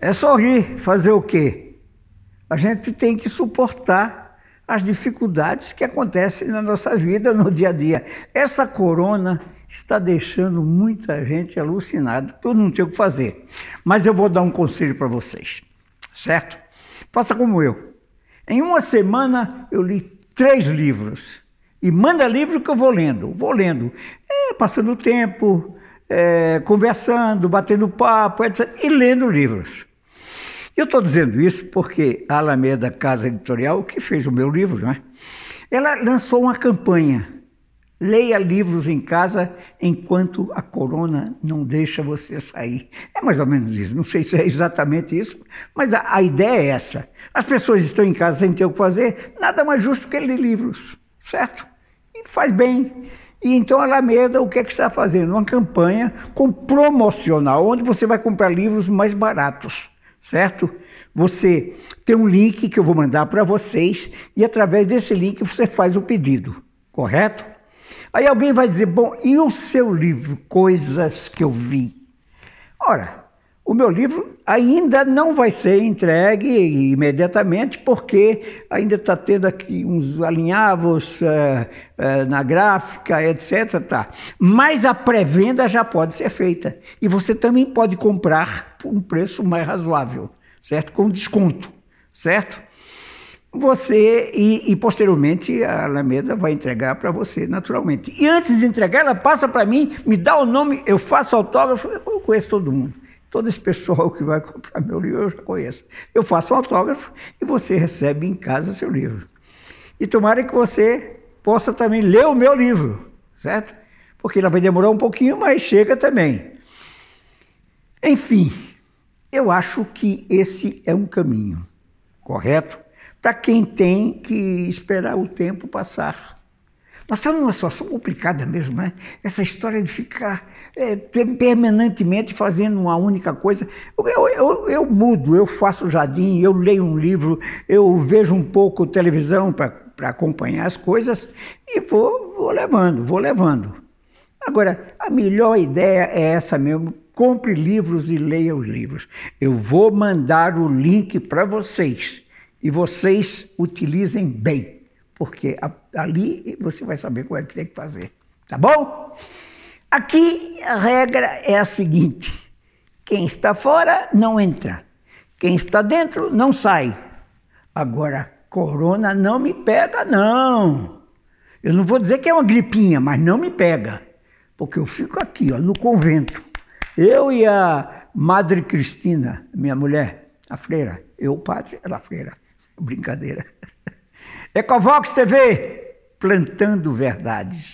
é sorrir, fazer o quê? A gente tem que suportar as dificuldades que acontecem na nossa vida no dia a dia. Essa corona está deixando muita gente alucinada. Todo não tem o que fazer. Mas eu vou dar um conselho para vocês, certo? Faça como eu. Em uma semana eu li três livros. E manda livro que eu vou lendo. Vou lendo. É, passando o tempo, é, conversando, batendo papo, etc., e lendo livros. Eu estou dizendo isso porque a Alameda Casa Editorial, que fez o meu livro, não é? ela lançou uma campanha. Leia livros em casa enquanto a corona não deixa você sair. É mais ou menos isso. Não sei se é exatamente isso, mas a, a ideia é essa. As pessoas estão em casa sem ter o que fazer, nada mais justo que ler livros, certo? E faz bem. E então a Alameda, o que é que está fazendo? Uma campanha com promocional, onde você vai comprar livros mais baratos, certo? Você tem um link que eu vou mandar para vocês e através desse link você faz o pedido, correto? Aí alguém vai dizer: "Bom, e o seu livro Coisas que eu vi?" Ora, o meu livro ainda não vai ser entregue imediatamente, porque ainda está tendo aqui uns alinhavos é, é, na gráfica, etc. Tá. Mas a pré-venda já pode ser feita. E você também pode comprar por um preço mais razoável, certo? Com desconto, certo? Você e, e posteriormente a Alameda vai entregar para você, naturalmente. E antes de entregar, ela passa para mim, me dá o nome, eu faço autógrafo, eu conheço todo mundo. Todo esse pessoal que vai comprar meu livro eu já conheço. Eu faço um autógrafo e você recebe em casa seu livro. E tomara que você possa também ler o meu livro, certo? Porque ela vai demorar um pouquinho, mas chega também. Enfim, eu acho que esse é um caminho correto para quem tem que esperar o tempo passar Passando numa situação complicada mesmo, né? Essa história de ficar é, permanentemente fazendo uma única coisa. Eu, eu, eu, eu mudo, eu faço jardim, eu leio um livro, eu vejo um pouco televisão para acompanhar as coisas e vou, vou levando, vou levando. Agora, a melhor ideia é essa mesmo. Compre livros e leia os livros. Eu vou mandar o link para vocês e vocês utilizem bem porque ali você vai saber como é que tem que fazer. Tá bom? Aqui a regra é a seguinte: quem está fora não entra, quem está dentro não sai. Agora, corona não me pega, não. Eu não vou dizer que é uma gripinha, mas não me pega, porque eu fico aqui, ó, no convento. Eu e a Madre Cristina, minha mulher, a freira. Eu, o padre, ela é a freira. Brincadeira. Ecovox é TV, plantando verdades.